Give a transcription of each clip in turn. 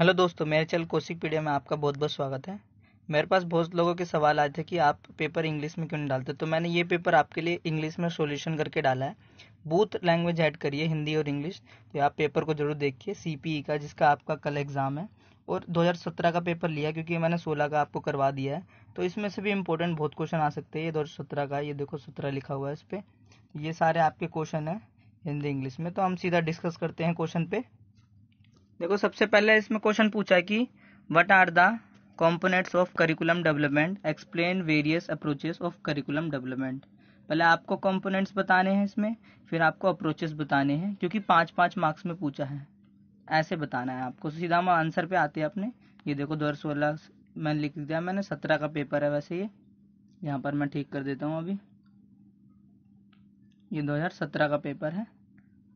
Hello दोस्तों मेरे channel कोशिक पीडिया में आपका बहुत बहुत स्वागत है मेरे पास बहुत लोगों के सवाल आए थे कि आप पेपर इंग्लिश में क्यों नहीं डालते तो मैंने ये पेपर आपके लिए इंग्लिश में सॉल्यूशन करके डाला है बूथ लैंग्वेज ऐड करिए हिंदी और इंग्लिश तो आप पेपर को जरूर देखिए सीपीई e का जिसका आपका कल एग्ज़ाम है और 2017 का पेपर लिया क्योंकि मैंने 16 का आपको करवा दिया है तो इसमें से भी इम्पोर्टेंट बहुत क्वेश्चन आ सकते हैं ये दो का ये देखो सत्रह लिखा हुआ है इस पर ये सारे आपके क्वेश्चन हैं हिंदी इंग्लिश में तो हम सीधा डिस्कस करते हैं क्वेश्चन पे देखो सबसे पहले इसमें क्वेश्चन पूछा है कि what are the components of curriculum development explain various approaches of curriculum development पहले आपको कॉम्पोनेंट्स बताने हैं इसमें फिर आपको अप्रोचेस बताने हैं क्योंकि पाँच पाँच मार्क्स में पूछा है ऐसे बताना है आपको सीधा हम आंसर पे आते हैं अपने ये देखो दो सोलह मैंने लिख दिया मैंने सत्रह का पेपर है वैसे ये यहाँ पर मैं ठीक कर देता हूँ अभी ये सत्रह का पेपर है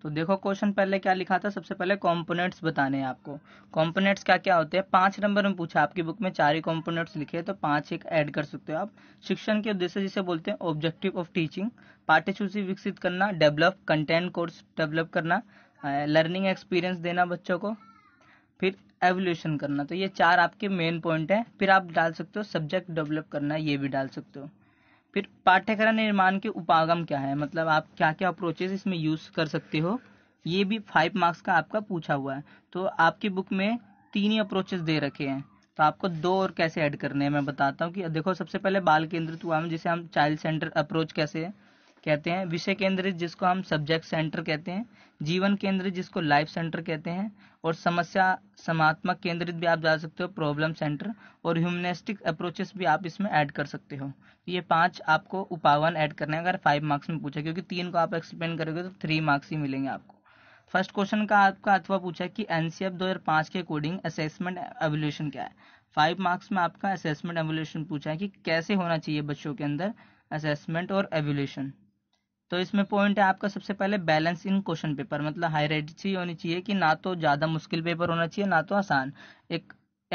तो देखो क्वेश्चन पहले क्या लिखा था सबसे पहले कंपोनेंट्स बताने हैं आपको कंपोनेंट्स क्या क्या होते हैं पांच नंबर में पूछा आपकी बुक में चार ही कंपोनेंट्स लिखे तो पांच एक ऐड कर सकते हो आप शिक्षण के उद्देश्य जिसे बोलते हैं ऑब्जेक्टिव ऑफ टीचिंग पाठ्यसूची विकसित करना डेवलप कंटेंट कोर्स डेवलप करना लर्निंग एक्सपीरियंस देना बच्चों को फिर एवोल्यूशन करना तो ये चार आपके मेन पॉइंट हैं फिर आप डाल सकते हो सब्जेक्ट डेवलप करना ये भी डाल सकते हो फिर पाठ्यक्रम निर्माण के उपागम क्या है मतलब आप क्या क्या अप्रोचेस इसमें यूज़ कर सकते हो ये भी फाइव मार्क्स का आपका पूछा हुआ है तो आपकी बुक में तीन ही अप्रोचेस दे रखे हैं तो आपको दो और कैसे ऐड करने हैं मैं बताता हूँ कि देखो सबसे पहले बाल केंद्रित हुआ जिसे हम चाइल्ड सेंटर अप्रोच कैसे है कहते हैं विषय केंद्रित जिसको हम सब्जेक्ट सेंटर कहते हैं जीवन केंद्रित जिसको लाइफ सेंटर कहते हैं और समस्या समात्मक केंद्रित भी आप जा सकते हो प्रॉब्लम सेंटर और ह्यूमनिस्टिक अप्रोचेस भी आप इसमें ऐड कर सकते हो तो ये पांच आपको उपावन ऐड करने अगर फाइव मार्क्स में पूछा क्योंकि तीन को आप एक्सप्लेन करोगे तो थ्री मार्क्स ही मिलेंगे आपको फर्स्ट क्वेश्चन का आपका अथवा पूछा कि एनसीएफ 2005 के अकॉर्डिंग असेसमेंट एवोल्यूशन क्या है फाइव मार्क्स में आपका असेसमेंट एवोल्यूशन पूछा है कि कैसे होना चाहिए बच्चों के अंदर असेसमेंट और एवोल्यूशन तो इसमें पॉइंट है आपका सबसे पहले बैलेंस इन क्वेश्चन पेपर मतलब सी होनी चाहिए कि ना तो ज़्यादा मुश्किल पेपर होना चाहिए ना तो आसान एक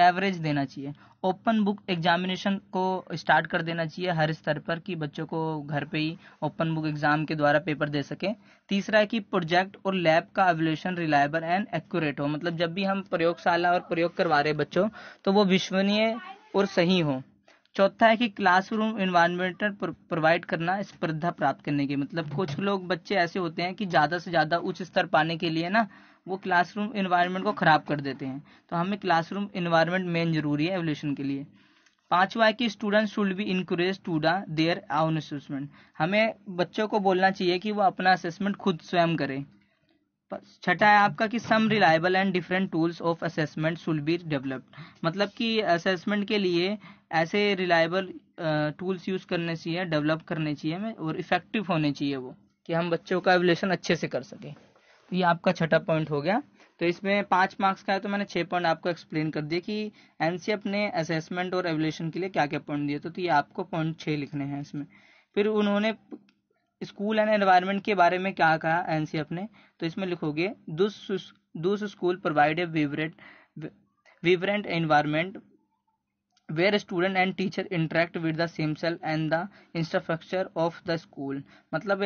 एवरेज देना चाहिए ओपन बुक एग्जामिनेशन को स्टार्ट कर देना चाहिए हर स्तर पर कि बच्चों को घर पे ही ओपन बुक एग्जाम के द्वारा पेपर दे सके तीसरा है कि प्रोजेक्ट और लैब का एवोल्यूशन रिलायबल एंड एक्यूरेट हो मतलब जब भी हम प्रयोगशाला और प्रयोग करवा रहे बच्चों तो वो विश्वनीय और सही हो चौथा है कि क्लासरूम इन्वायरमेंट प्रोवाइड करना स्पर्धा प्राप्त करने के मतलब कुछ लोग बच्चे ऐसे होते हैं कि ज़्यादा से ज़्यादा उच्च स्तर पाने के लिए ना वो क्लासरूम इन्वायरमेंट को ख़राब कर देते हैं तो हमें क्लासरूम इन्वायरमेंट मेन ज़रूरी है एवोल्यूशन के लिए पांचवा है कि student should be encourage to do their own assessment हमें बच्चों को बोलना चाहिए कि वो अपना असेसमेंट खुद स्वयं करें छठा है आपका कि some reliable and different tools of assessment should be developed मतलब कि असेसमेंट के लिए ऐसे रिलायबल टूल्स यूज़ करने चाहिए डेवलप करने चाहिए हमें और इफ़ेक्टिव होने चाहिए वो कि हम बच्चों का एवलेशन अच्छे से कर सकें तो ये आपका छठा पॉइंट हो गया तो इसमें पाँच मार्क्स का है तो मैंने छः पॉइंट आपको एक्सप्लेन कर दिया कि एन ने असेसमेंट और एवलेशन के लिए क्या क्या पॉइंट दिए तो, तो ये आपको पॉइंट छः लिखने हैं इसमें फिर उन्होंने स्कूल एंड एनवायरनमेंट के बारे में क्या कहा एनसीएफ ने तो इसमें लिखोगे does school provide a vibrant vibrant environment where student and teacher interact with the same cell and the infrastructure of the school मतलब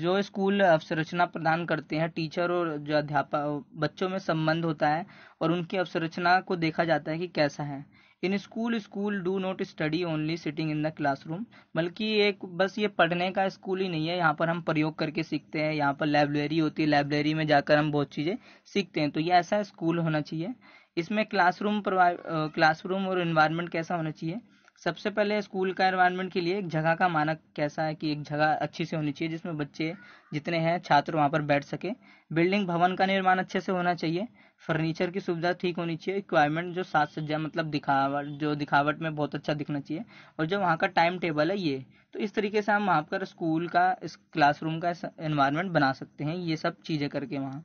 जो स्कूल अवसंरचना प्रदान करते हैं टीचर और जो अध्यापक बच्चों में संबंध होता है और उनकी अवसंरचना को देखा जाता है कि कैसा है in school school do not study only sitting in the classroom बल्कि एक बस ये पढ़ने का स्कूल ही नहीं है यहाँ पर हम प्रयोग करके सीखते हैं यहाँ पर लाइब्रेरी होती है लाइब्रेरी में जाकर हम बहुत चीज़ें सीखते हैं तो ये ऐसा स्कूल होना चाहिए इसमें क्लासरूम क्लासरूम और इन्वायरमेंट कैसा होना चाहिए सबसे पहले स्कूल का एनवायरनमेंट के लिए एक जगह का मानक कैसा है कि एक जगह अच्छी से होनी चाहिए जिसमें बच्चे जितने हैं छात्र वहाँ पर बैठ सके बिल्डिंग भवन का निर्माण अच्छे से होना चाहिए फर्नीचर की सुविधा ठीक होनी चाहिए रिक्वायरमेंट जो साज सज्जा मतलब दिखावट जो दिखावट में बहुत अच्छा दिखना चाहिए और जो वहाँ का टाइम टेबल है ये तो इस तरीके से हम वहाँ पर स्कूल का इस क्लासरूम का इन्वायरमेंट बना सकते हैं ये सब चीज़ें करके वहाँ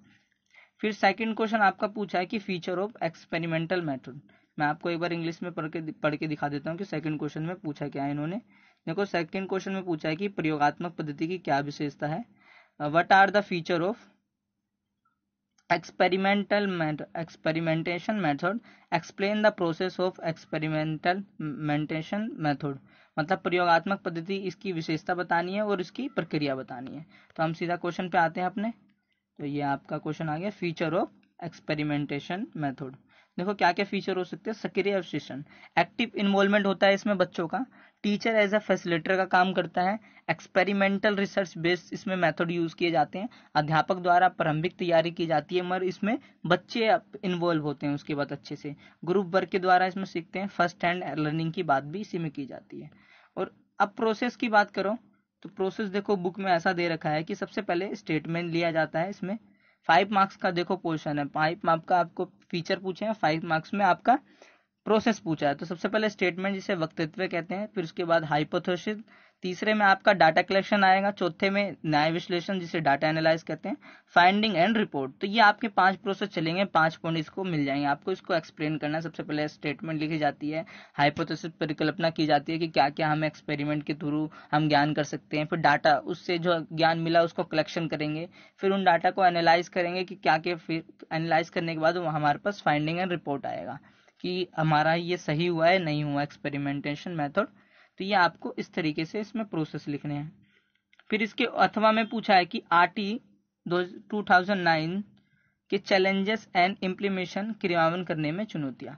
फिर सेकंड क्वेश्चन आपका पूछा है कि फीचर ऑफ एक्सपेरिमेंटल मैथड मैं आपको एक बार इंग्लिश में पढ़ के पढ़ के दिखा देता हूँ कि सेकंड क्वेश्चन में पूछा क्या है इन्होंने देखो सेकंड क्वेश्चन में पूछा है कि प्रयोगात्मक पद्धति की क्या विशेषता है what are the feature of experimental experimentation method explain the process of experimentation method मतलब प्रयोगात्मक पद्धति इसकी विशेषता बतानी है और इसकी प्रक्रिया बतानी है तो हम सीधा क्वेश्चन पे आते हैं अपने तो ये आपका क्वेश्चन आ गया फीचर ऑफ एक्सपेरिमेंटेशन मेथड देखो क्या क्या फीचर हो सकते हैं सक्रिय अवशेषण एक्टिव इन्वॉल्वमेंट होता है इसमें बच्चों का टीचर एज ए फैसिलिटर का काम करता है एक्सपेरिमेंटल रिसर्च बेस्ड इसमें मेथड यूज़ किए जाते हैं अध्यापक द्वारा प्रारंभिक तैयारी की जाती है मगर इसमें बच्चे इन्वॉल्व होते हैं उसके बाद अच्छे से ग्रुप वर्क के द्वारा इसमें सीखते हैं फर्स्ट हैंड लर्निंग की बात भी इसी में की जाती है और अब प्रोसेस की बात करो तो प्रोसेस देखो बुक में ऐसा दे रखा है कि सबसे पहले स्टेटमेंट लिया जाता है इसमें फाइव मार्क्स का देखो क्वेश्चन है फाइव मार्क्स का आपको फीचर पूछे हैं फाइव मार्क्स में आपका प्रोसेस पूछा है तो सबसे पहले स्टेटमेंट जिसे वक्तित्व कहते हैं फिर उसके बाद हाइपोथोसिस तीसरे में आपका डाटा कलेक्शन आएगा चौथे में न्याय विश्लेषण जिसे डाटा एनालाइज कहते हैं फाइंडिंग एंड रिपोर्ट तो ये आपके पांच प्रोसेस चलेंगे पांच पॉइंट इसको मिल जाएंगे आपको इसको एक्सप्लेन करना है सबसे पहले स्टेटमेंट लिखी जाती है हाइपोथेसिस परिकल्पना की जाती है कि क्या क्या हम एक्सपेरिमेंट के थ्रू हम ज्ञान कर सकते हैं फिर डाटा उससे जो ज्ञान मिला उसको कलेक्शन करेंगे फिर उन डाटा को एनालाइज करेंगे कि क्या क्या फिर एनालाइज करने के बाद हमारे पास फाइंडिंग एंड रिपोर्ट आएगा कि हमारा ये सही हुआ है नहीं हुआ एक्सपेरिमेंटेशन मेथड तो ये आपको इस तरीके से इसमें प्रोसेस लिखने हैं फिर इसके अथवा में पूछा है कि आर टी दो के चैलेंजेस एंड इम्प्लीमेशन क्रियान्वयन करने में चुनौतियाँ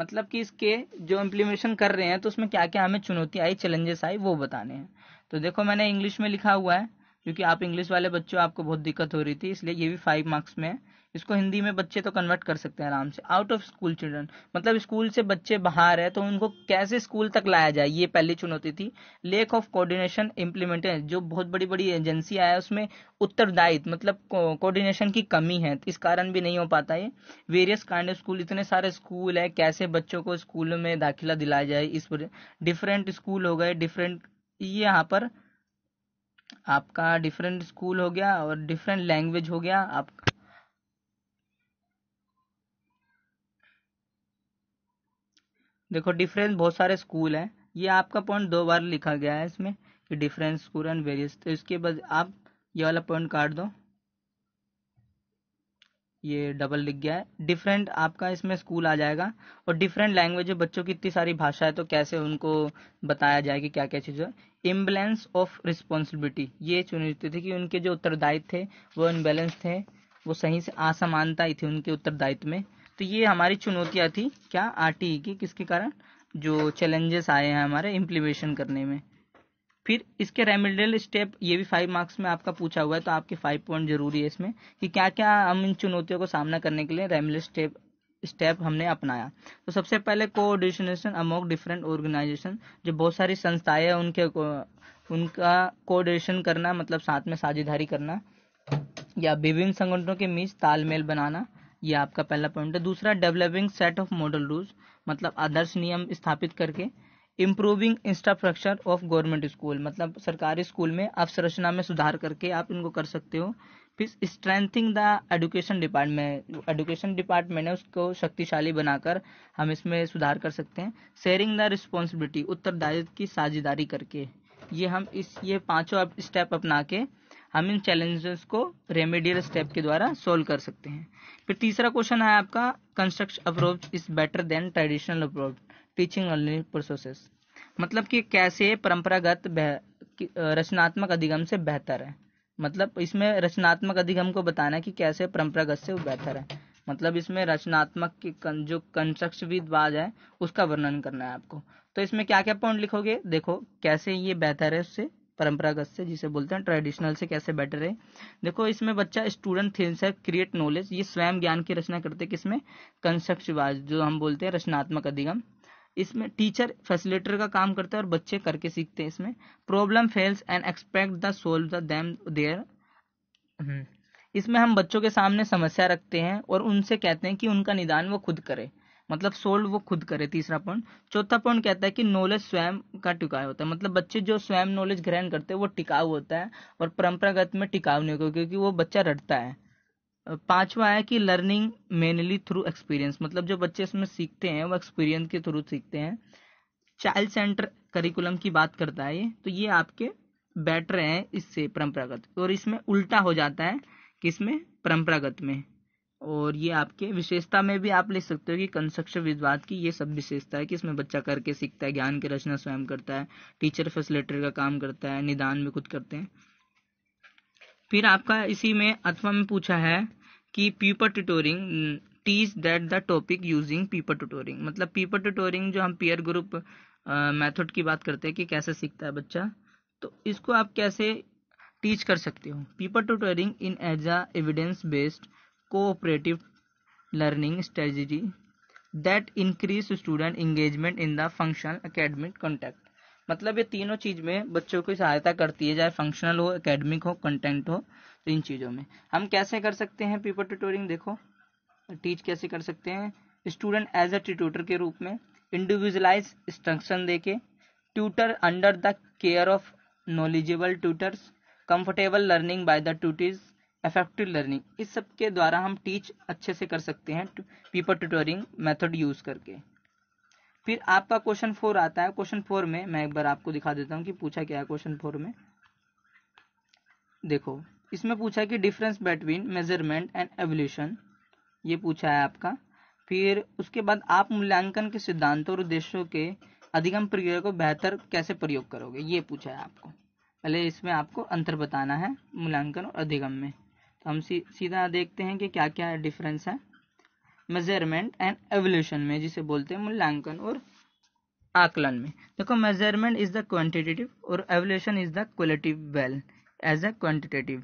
मतलब कि इसके जो इम्प्लीमेशन कर रहे हैं तो उसमें क्या क्या हमें चुनौती आई चैलेंजेस आई वो बताने हैं तो देखो मैंने इंग्लिश में लिखा हुआ है क्योंकि आप इंग्लिश वाले बच्चों आपको बहुत दिक्कत हो रही थी इसलिए ये भी फाइव मार्क्स में है इसको हिंदी में बच्चे तो कन्वर्ट कर सकते हैं आराम से आउट ऑफ स्कूल चिल्ड्रन मतलब स्कूल से बच्चे बाहर है तो उनको कैसे स्कूल तक लाया जाए ये पहली चुनौती थी लेक ऑफ कोऑर्डिनेशन इम्प्लीमेंटेशन जो बहुत बड़ी बड़ी एजेंसी आया उसमें उत्तरदायित्व मतलब कोऑर्डिनेशन की कमी है इस कारण भी नहीं हो पाता ये वेरियस काइंड ऑफ स्कूल इतने सारे स्कूल है कैसे बच्चों को स्कूलों में दाखिला दिलाया जाए इस पर डिफरेंट स्कूल हो गए डिफरेंट ये यहाँ पर आपका डिफरेंट स्कूल हो गया और डिफरेंट लैंग्वेज हो गया आप देखो डिफरेंस बहुत सारे स्कूल हैं ये आपका पॉइंट दो बार लिखा गया है इसमें कि डिफरेंस स्कूल एंड वेरियस तो इसके बाद आप ये वाला पॉइंट काट दो ये डबल लिख गया है डिफरेंट आपका इसमें स्कूल आ जाएगा और डिफरेंट लैंग्वेज है बच्चों की इतनी सारी भाषा है तो कैसे उनको बताया जाए कि क्या क्या चीज़ है इम्बेलेंस ऑफ रिस्पॉन्सिबिलिटी ये चुनौती थी कि उनके जो उत्तरदायित्व थे वो इम्बेलेंस थे वो सही से असमानता ही थी उनके उत्तरदायित्व में तो ये हमारी चुनौतियाँ थी क्या आर टी की किसके कारण जो चैलेंजेस आए हैं हमारे इम्प्लीमेशन करने में फिर इसके रेमिडियल स्टेप ये भी फाइव मार्क्स में आपका पूछा हुआ है तो आपके फाइव पॉइंट जरूरी है इसमें कि क्या क्या हम इन चुनौतियों को सामना करने के लिए रेमिडियल स्टेप स्टेप हमने अपनाया तो सबसे पहले कोऑर्डिनेशन अमोक डिफरेंट ऑर्गेनाइजेशन जो बहुत सारी संस्थाएं हैं उनके उनका कोऑर्डिनेशन करना मतलब साथ में साझेदारी करना या विभिन्न संगठनों के बीच तालमेल बनाना ये आपका पहला पॉइंट है दूसरा developing set of model rules मतलब आदर्श नियम स्थापित करके improving infrastructure of government school मतलब सरकारी स्कूल में अवसंरचना में सुधार करके आप इनको कर सकते हो फिर strengthening the education department education department है उसको शक्तिशाली बनाकर हम इसमें सुधार कर सकते हैं शेयरिंग द रिस्पॉन्सिबिलिटी उत्तरदायित्व की साझेदारी करके ये हम इस ये पांचों स्टेप अपना के हम इन चैलेंजेस को रेमेडियल स्टेप के द्वारा सोल्व कर सकते हैं फिर तीसरा क्वेश्चन है आपका construct approach is better than traditional approach teaching learning process मतलब कि कैसे परंपरागत रचनात्मक अधिगम से बेहतर है मतलब इसमें रचनात्मक अधिगम को बताना है कि कैसे परंपरागत से वो बेहतर है मतलब इसमें रचनात्मक की जो बाज है उसका वर्णन करना है आपको तो इसमें क्या क्या पॉइंट लिखोगे देखो कैसे ये बेहतर है उससे परंपरागत से जिसे बोलते हैं ट्रेडिशनल से कैसे बेटर है देखो इसमें बच्चा स्टूडेंट थिंग्स है क्रिएट नॉलेज ये स्वयं ज्ञान की रचना करते हैं किसमें कंसेप्ट जो हम बोलते हैं रचनात्मक अधिगम इसमें टीचर फैसिलिटेटर का काम करते हैं और बच्चे करके सीखते हैं इसमें problem fails and expect the solve the them there इसमें हम बच्चों के सामने समस्या रखते हैं और उनसे कहते हैं कि उनका निदान वो खुद करें मतलब सोल्व वो खुद करे तीसरा पॉइंट चौथा पॉइंट कहता है कि नॉलेज स्वयं का टिकाऊ होता है मतलब बच्चे जो स्वयं नॉलेज ग्रहण करते हैं वो टिकाऊ होता है और परंपरागत में टिकाऊ नहीं होगा क्योंकि वो बच्चा रटता है पांचवा है कि लर्निंग मेनली थ्रू एक्सपीरियंस मतलब जो बच्चे इसमें सीखते हैं वो एक्सपीरियंस के थ्रू सीखते हैं चाइल्ड सेंटर करिकुलम की बात करता है ये तो ये आपके बेटर हैं इससे परंपरागत और इसमें उल्टा हो जाता है कि इसमें परंपरागत में और ये आपके विशेषता में भी आप ले सकते हो कि कंस्ट्रक्शन विवाद की ये सब विशेषता है कि इसमें बच्चा करके सीखता है ज्ञान की रचना स्वयं करता है टीचर फैसिलिटेटर का काम करता है निदान भी खुद करते हैं फिर आपका इसी में अथवा में पूछा है कि peer tutoring teach that the topic using peer tutoring मतलब पीपर ट्यूटोरिंग जो हम पीयर ग्रुप मेथड की बात करते हैं कि कैसे सीखता है बच्चा तो इसको आप कैसे टीच कर सकते हो peer tutoring in as a evidence based cooperative learning strategy that increase student engagement in the functional academic context मतलब ये तीनों चीज में बच्चों की सहायता करती है चाहे फंक्शनल हो एकेडमिक हो कंटेंट हो तो इन चीज़ों में हम कैसे कर सकते हैं पीपल ट्यूटोरिंग देखो टीच कैसे कर सकते हैं स्टूडेंट एज अ ट्यूटर के रूप में इंडिविजुअलाइज इंस्ट्रक्शन देके tutor under the care of knowledgeable tutors comfortable learning by the tutors effective learning इस सब के द्वारा हम टीच अच्छे से कर सकते हैं पीपर ट्यूटोरिंग मेथड यूज़ करके फिर आपका क्वेश्चन फोर आता है क्वेश्चन फोर में मैं एक बार आपको दिखा देता हूँ कि पूछा क्या है क्वेश्चन फोर में देखो इसमें पूछा कि difference between measurement and evaluation ये पूछा है आपका फिर उसके बाद आप मूल्यांकन के सिद्धांतों और उद्देश्यों के अधिगम प्रक्रिया को बेहतर कैसे प्रयोग करोगे ये पूछा है आपको पहले इसमें आपको अंतर बताना है मूल्यांकन और अधिगम में तो हम सी, सीधा देखते हैं कि क्या क्या डिफरेंस है मेजरमेंट एंड एवोल्यूशन में जिसे बोलते हैं मूल्यांकन और आकलन में देखो मेजरमेंट इज द क्वांटिटेटिव और evaluation is the qualitative well as a quantitative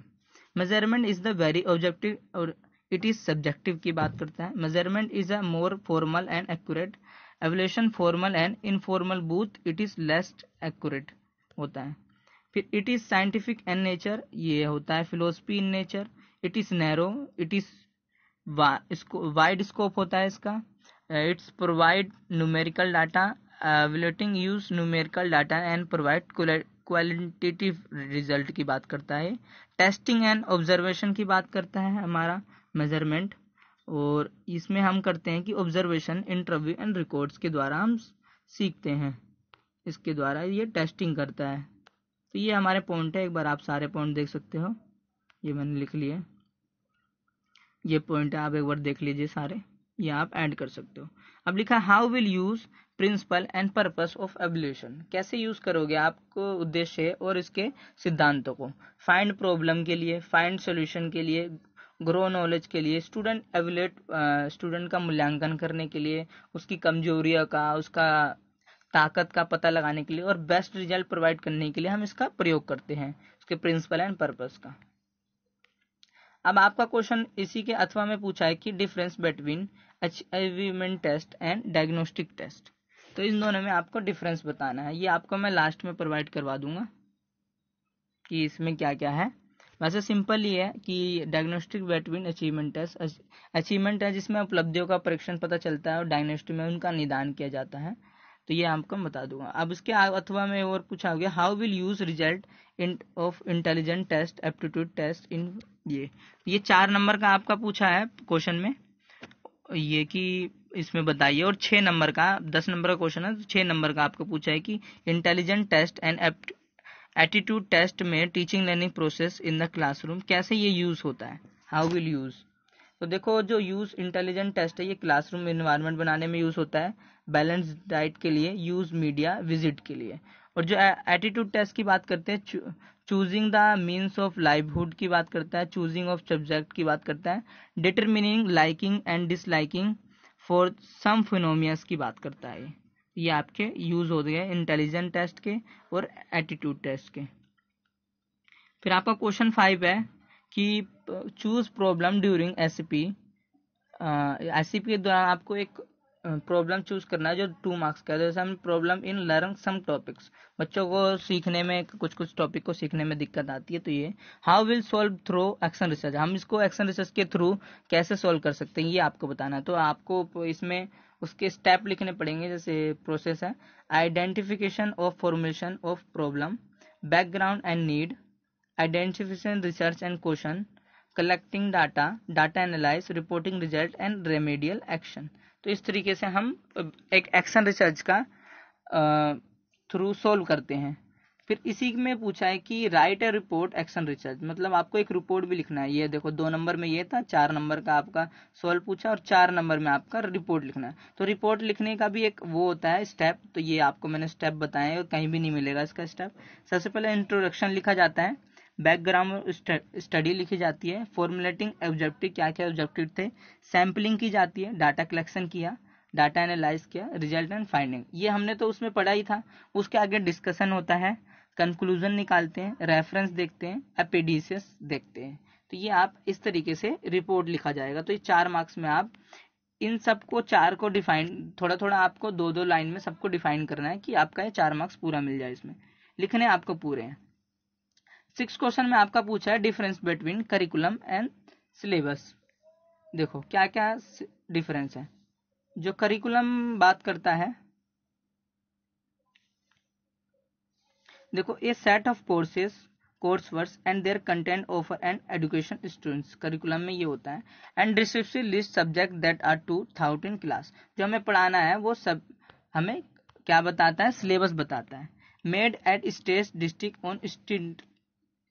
measurement is the very objective और इट इज सब्जेक्टिव की बात करता है measurement is a more formal and accurate evaluation formal and informal both it is less accurate होता है फिर it is scientific and nature ये होता है philosophy in nature it is narrow it is wide scope होता है इसका it's provide numerical data waiting use numerical data and provide qualitative result की बात करता है टेस्टिंग एंड ऑब्जर्वेशन की बात करता है हमारा मेजरमेंट और इसमें हम करते हैं कि ऑब्जर्वेशन इंटरव्यू एंड रिकॉर्ड्स के द्वारा हम सीखते हैं इसके द्वारा ये टेस्टिंग करता है तो ये हमारे पॉइंट है एक बार आप सारे पॉइंट देख सकते हो ये मैंने लिख लिए ये पॉइंट आप एक बार देख लीजिए सारे ये आप ऐड कर सकते हो अब लिखा how will use principle and purpose of evaluation कैसे यूज करोगे आपको उद्देश्य और इसके सिद्धांतों को फाइंड प्रॉब्लम के लिए फाइंड सोल्यूशन के लिए ग्रो नॉलेज के लिए स्टूडेंट एवलेट स्टूडेंट का मूल्यांकन करने के लिए उसकी कमजोरियों का उसका ताकत का पता लगाने के लिए और बेस्ट रिजल्ट प्रोवाइड करने के लिए हम इसका प्रयोग करते हैं उसके प्रिंसिपल एंड पर्पस का अब आपका क्वेश्चन इसी के अथवा में पूछा है कि difference between H test and diagnostic test तो इन दोनों में आपको डिफरेंस बताना है ये आपको मैं लास्ट में प्रोवाइड करवा दूंगा कि इसमें क्या क्या है वैसे सिंपल ही है कि diagnostic between achievement test achievement है जिसमें उपलब्धियों का परीक्षण पता चलता है और डायग्नोस्टिक में उनका निदान किया जाता है तो ये आपको बता दूंगा अब इसके अथवा में और कुछ आ गया how will use result in of intelligent test aptitude test in ये ये चार नंबर का आपका पूछा है क्वेश्चन में ये कि इसमें बताइए और छह नंबर का दस नंबर का क्वेश्चन है तो छह नंबर का आपको पूछा है कि intelligent test and attitude test में teaching learning process in the classroom कैसे ये यूज़ होता है हाउ विल यूज़ तो देखो जो यूज़ इंटेलिजेंट टेस्ट है ये क्लासरूम इन्वायरमेंट बनाने में यूज़ होता है बैलेंस डाइट के लिए यूज मीडिया विजिट के लिए और जो एटीट्यूड टेस्ट की बात करते हैं choosing the means of livelihood की बात करता है चूजिंग ऑफ सब्जेक्ट की बात करता है determining liking and disliking for some phenomena की बात करता है ये आपके यूज हो गए इंटेलिजेंट टेस्ट के और एटीट्यूड टेस्ट के फिर आपका क्वेश्चन फाइव है कि choose problem during S P S के दौरान आपको एक प्रॉब्लम चूज करना है जो टू मार्क्स का है जैसे हम problem in learn some topics बच्चों को सीखने में कुछ कुछ टॉपिक को सीखने में दिक्कत आती है तो ये how will solve through action research हम इसको एक्शन रिसर्च के थ्रू कैसे सॉल्व कर सकते हैं ये आपको बताना है तो आपको इसमें उसके स्टेप लिखने पड़ेंगे जैसे प्रोसेस है identification of formation of problem background and need identification research and question collecting data data analyze reporting result and remedial action तो इस तरीके से हम एक एक्शन रिसर्च का थ्रू सोल्व करते हैं फिर इसी में पूछा है कि write a report action research मतलब आपको एक रिपोर्ट भी लिखना है ये देखो दो नंबर में ये था चार नंबर का आपका सॉल्व पूछा और चार नंबर में आपका रिपोर्ट लिखना है तो रिपोर्ट लिखने का भी एक वो होता है स्टेप तो ये आपको मैंने स्टेप बताया और कहीं भी नहीं मिलेगा इसका स्टेप सबसे पहले इंट्रोडक्शन लिखा जाता है बैकग्राउंड स्टडी लिखी जाती है फॉर्मुलेटिंग ऑब्जेक्टिव क्या क्या ऑब्जेक्टिव थे सैम्पलिंग की जाती है डाटा कलेक्शन किया डाटा एनालाइज किया रिजल्ट एंड फाइंडिंग ये हमने तो उसमें पढ़ा ही था उसके आगे डिस्कशन होता है कंक्लूजन निकालते हैं रेफरेंस देखते हैं एपिडिसियस देखते हैं तो ये आप इस तरीके से रिपोर्ट लिखा जाएगा तो ये चार मार्क्स में आप इन सबको चार को डिफाइन थोड़ा थोड़ा आपको दो दो लाइन में सबको डिफाइन करना है कि आपका ये चार मार्क्स पूरा मिल जाए इसमें लिखने आपको पूरे हैं सिक्स क्वेश्चन में आपका पूछा है difference between curriculum and syllabus देखो क्या क्या डिफरेंस है जो करिकुलम बात करता है देखो a set of courses course verse and their content offer and education students curriculum में ये होता है and description list subject that are to thought in class जो हमें पढ़ाना है वो सब हमें क्या बताता है सिलेबस बताता है made at state district on student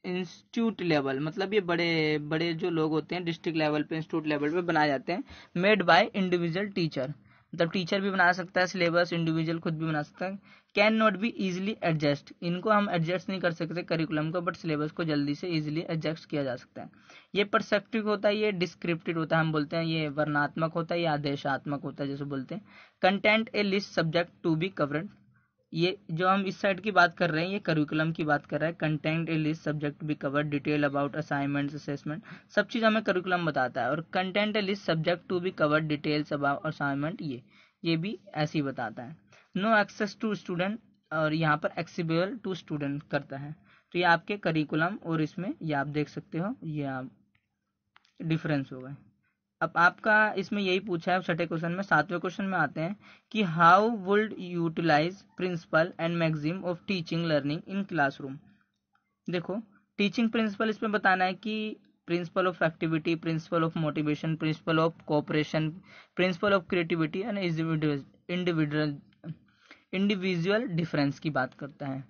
institute level मतलब ये बड़े बड़े जो लोग होते हैं डिस्ट्रिक्ट लेवल पे इंस्टीट्यूट लेवल पे बनाए जाते हैं मेड बाय इंडिविजुअल टीचर मतलब टीचर भी बना सकता है सिलेबस इंडिविजुअल खुद भी बना सकता है can not be easily adjust इनको हम एडजस्ट नहीं कर सकते करिकुलम को बट सिलेबस को जल्दी से इजिली एडजस्ट किया जा सकता है ये परसेप्टिव होता है ये डिस्क्रिप्टिव होता है हम बोलते हैं ये वर्णात्मक होता है या आदेशात्मक होता है जैसे बोलते हैं content a list subject to be covered ये जो हम इस साइड की बात कर रहे हैं ये करिकुलम की बात कर रहा है कंटेंट लिस्ट सब्जेक्ट भी cover detail about assignment assessment सब चीज़ हमें करिकुलम बताता है और कंटेंट लिस्ट सब्जेक्ट टू भी कवर डिटेल्स अबाउट असाइनमेंट ये ये भी ऐसे ही बताता है नो एक्सेस टू स्टूडेंट और यहाँ पर एक्सीबल टू स्टूडेंट करता है तो ये आपके करिकुलम और इसमें ये आप देख सकते हो ये आप डिफरेंस हो गए अब आपका इसमें यही पूछा है छठे क्वेश्चन में सातवें क्वेश्चन में आते हैं कि how would utilize principle and maxim of teaching learning in classroom देखो टीचिंग प्रिंसिपल इसमें बताना है कि principle of activity principle of motivation principle of cooperation principle of creativity and individual individual difference की बात करता है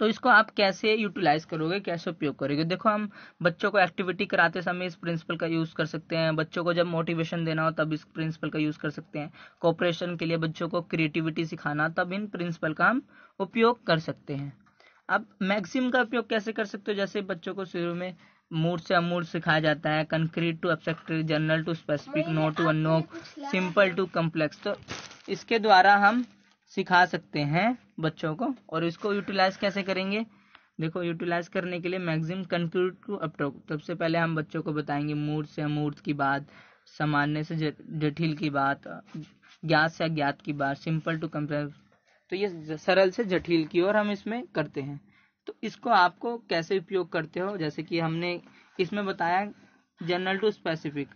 तो इसको आप कैसे यूटिलाइज करोगे कैसे उपयोग करोगे देखो हम बच्चों को एक्टिविटी कराते समय इस प्रिंसिपल का यूज़ कर सकते हैं बच्चों को जब मोटिवेशन देना हो तब इस प्रिंसिपल का यूज़ कर सकते हैं कॉपरेशन के लिए बच्चों को क्रिएटिविटी सिखाना तब इन प्रिंसिपल का हम उपयोग कर सकते हैं अब मैक्सिम का उपयोग कैसे कर सकते हो जैसे बच्चों को शुरू में मूड से अमूड सिखाया जाता है concrete to abstract general to specific known to unknown simple to complex तो इसके द्वारा हम सिखा सकते हैं बच्चों को और इसको यूटिलाइज कैसे करेंगे देखो यूटिलाइज करने के लिए मैक्सिम कंक्लूड टू अपटॉक सबसे पहले हम बच्चों को बताएंगे मूर्त से अमूर्त की बात सामान्य से जटिल की बात ज्ञात से अज्ञात की बात सिंपल टू कम्प्लेक्स तो ये सरल से जटिल की ओर हम इसमें करते हैं तो इसको आपको कैसे उपयोग करते हो जैसे कि हमने इसमें बताया general to specific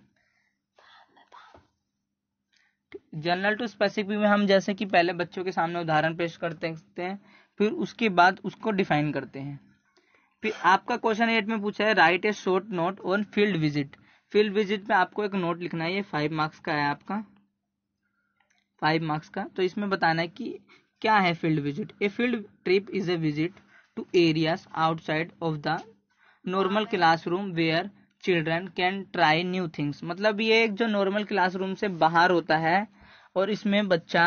general to specific में हम जैसे कि पहले बच्चों के सामने उदाहरण पेश करते हैं फिर उसके बाद उसको डिफाइन करते हैं फिर आपका क्वेश्चन एट में पूछा है write a short note on field visit field visit में आपको एक नोट लिखना है ये फाइव मार्क्स का है आपका फाइव मार्क्स का तो इसमें बताना है कि क्या है field visit a field trip is a visit to areas outside of the normal classroom where children can try new things मतलब ये एक जो नॉर्मल क्लासरूम से बाहर होता है और इसमें बच्चा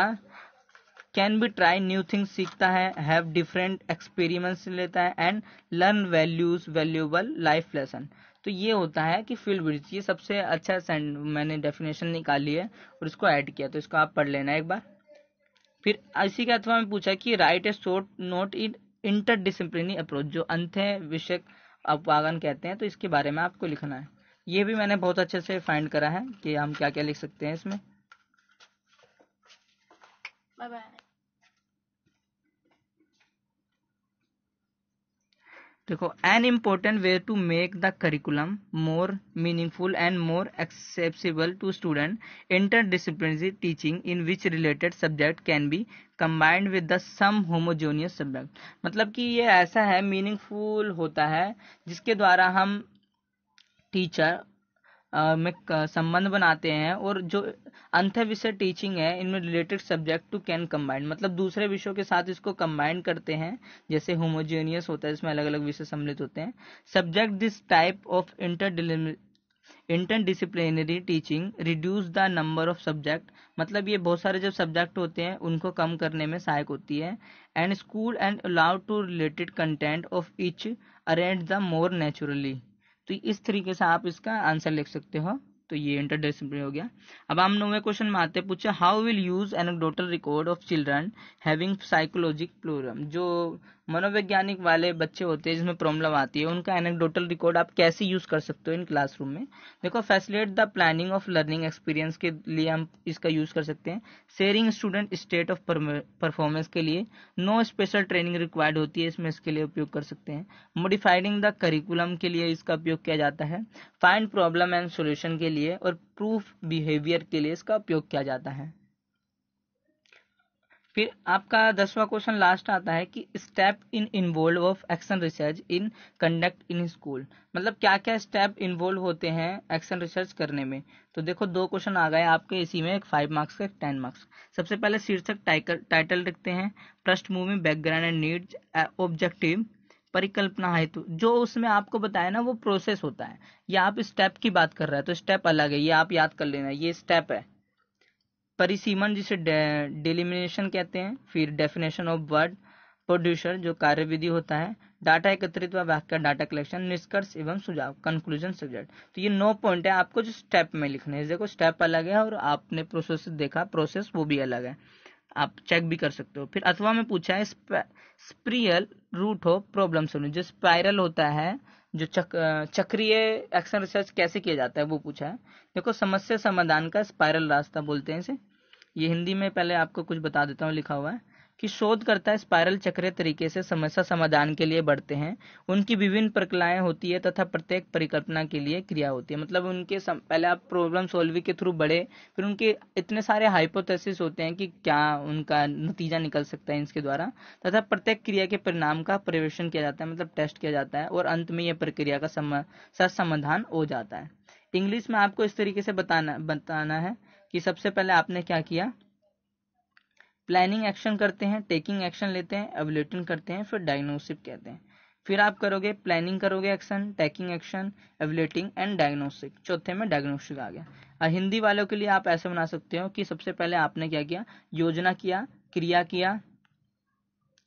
can be try new things सीखता है हैव डिफरेंट एक्सपेरिमेंट्स लेता है and learn values valuable life lesson तो ये होता है कि फील्ड ब्रिज ये सबसे अच्छा सेंड मैंने डेफिनेशन निकाली है और इसको ऐड किया तो इसको आप पढ़ लेना एक बार फिर इसी के अथवा में पूछा कि write a short note in interdisciplinary approach जो अंत है विषय अपवागन कहते हैं तो इसके बारे में आपको लिखना है ये भी मैंने बहुत अच्छे से फाइंड करा है कि हम क्या क्या लिख सकते हैं इसमें Bye bye. देखो an important way to make the curriculum more meaningful and more acceptable to student interdisciplinary teaching in which related subject can be combined with the same homogeneous subject मतलब कि ये ऐसा है meaningful होता है जिसके द्वारा हम टीचर में संबंध बनाते हैं और जो अंत विषय टीचिंग है इनमें related subject to can combined मतलब दूसरे विषयों के साथ इसको कंबाइन करते हैं जैसे होमोजेनियस होता है इसमें अलग अलग विषय सम्मिलित होते हैं subject this type of inter interdisciplinary teaching reduce the number of subject मतलब ये बहुत सारे जब सब्जेक्ट होते हैं उनको कम करने में सहायक होती है and school and allowed to related content of each arrange the more naturally तो इस तरीके से आप इसका आंसर लिख सकते हो तो ये इंटरडिसिप्लिनरी हो गया अब हम नौवे क्वेश्चन में आते हैं पूछा how will use anecdotal record of children having psychologic problem जो मनोवैज्ञानिक वाले बच्चे होते हैं जिसमें प्रॉब्लम आती है उनका एनेक्डोटल रिकॉर्ड आप कैसे यूज़ कर सकते हो इन क्लासरूम में देखो facilitate the planning of learning experience के लिए हम इसका यूज़ कर सकते हैं sharing student state of performance के लिए नो स्पेशल ट्रेनिंग रिक्वायर्ड होती है इसमें इसके लिए उपयोग कर सकते हैं मोडिफाइडिंग द करिकुलम के लिए इसका उपयोग किया जाता है फाइंड प्रॉब्लम एंड सोल्यूशन के लिए और प्रूफ बिहेवियर के लिए इसका उपयोग किया जाता है फिर आपका दसवां क्वेश्चन लास्ट आता है कि step in involve of action research in conduct in school मतलब क्या क्या स्टेप इन्वॉल्व होते हैं एक्शन रिसर्च करने में तो देखो दो क्वेश्चन आ गए आपके इसी में एक फाइव मार्क्स का एक टेन मार्क्स सबसे पहले शीर्षक टाइटल लिखते हैं पृष्ठभूमि बैकग्राउंड एंड नीड्स ऑब्जेक्टिव परिकल्पना हेतु जो उसमें आपको बताया ना वो प्रोसेस होता है या आप स्टेप की बात कर रहे हैं तो स्टेप अलग है ये आप याद कर लेना ये स्टेप है परिसीमन जिसे डिलिमिनेशन कहते हैं फिर डेफिनेशन ऑफ वर्ड प्रोड्यूसर जो कार्यविधि होता है डाटा एकत्रित व डाटा कलेक्शन निष्कर्ष एवं सुझाव कंक्लूजन सब्जेक्ट तो ये नौ पॉइंट है आपको जो स्टेप में लिखना है देखो स्टेप अलग है और आपने प्रोसेस देखा प्रोसेस वो भी अलग है आप चेक भी कर सकते हो फिर अथवा में पूछा है spiral route of problem solution जो स्पायरल होता है जो चक चक्रीय एक्शन रिसर्च कैसे किया जाता है वो पूछा है देखो समस्या समाधान का स्पायरल रास्ता बोलते हैं इसे ये हिंदी में पहले आपको कुछ बता देता हूँ लिखा हुआ है कि शोधकर्ता स्पायरल चक्रीय तरीके से समस्या समाधान के लिए बढ़ते हैं उनकी विभिन्न प्रक्रियाएं होती है तथा प्रत्येक परिकल्पना के लिए क्रिया होती है मतलब उनके सम, पहले आप प्रॉब्लम सॉल्विंग के थ्रू बढ़े फिर उनके इतने सारे हाइपोथेसिस होते हैं कि क्या उनका नतीजा निकल सकता है इसके द्वारा तथा प्रत्येक क्रिया के परिणाम का परिवेशन किया जाता है मतलब टेस्ट किया जाता है और अंत में यह प्रक्रिया का सम, समाधान हो जाता है इंग्लिश में आपको इस तरीके से बताना बताना है कि सबसे पहले आपने क्या किया प्लानिंग एक्शन करते हैं टेकिंग एक्शन लेते हैं एवलेटिंग करते हैं फिर डायग्नोसिप कहते हैं फिर आप करोगे प्लानिंग करोगे action taking action evaluating and diagnostic चौथे में डायग्नोस्टिक आ गया और हिंदी वालों के लिए आप ऐसे बना सकते हो कि सबसे पहले आपने क्या किया योजना किया क्रिया किया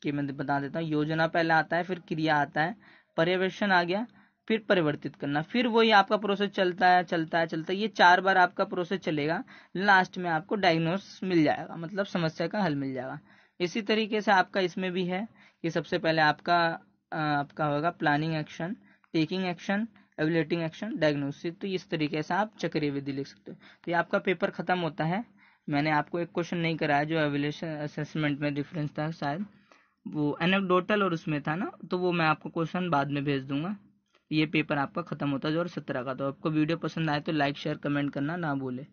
कि मैं बता देता हूँ योजना पहले आता है फिर क्रिया आता है पर्यवेक्षण आ गया फिर परिवर्तित करना फिर वही आपका प्रोसेस चलता है चलता है चलता है ये चार बार आपका प्रोसेस चलेगा लास्ट में आपको डायग्नोस मिल जाएगा मतलब समस्या का हल मिल जाएगा इसी तरीके से आपका इसमें भी है कि सबसे पहले आपका आपका होगा planning action taking action evaluating action diagnosis तो इस तरीके से आप विधि लिख सकते हो तो ये आपका पेपर ख़त्म होता है मैंने आपको एक क्वेश्चन नहीं कराया जो एवलेशन असेसमेंट में डिफरेंस था शायद वो एनेक्डोटल और उसमें था ना तो वो मैं आपको क्वेश्चन बाद में भेज दूंगा ये पेपर आपका खत्म होता है जो सत्रह का तो आपको वीडियो पसंद आए तो लाइक शेयर कमेंट करना ना भूलें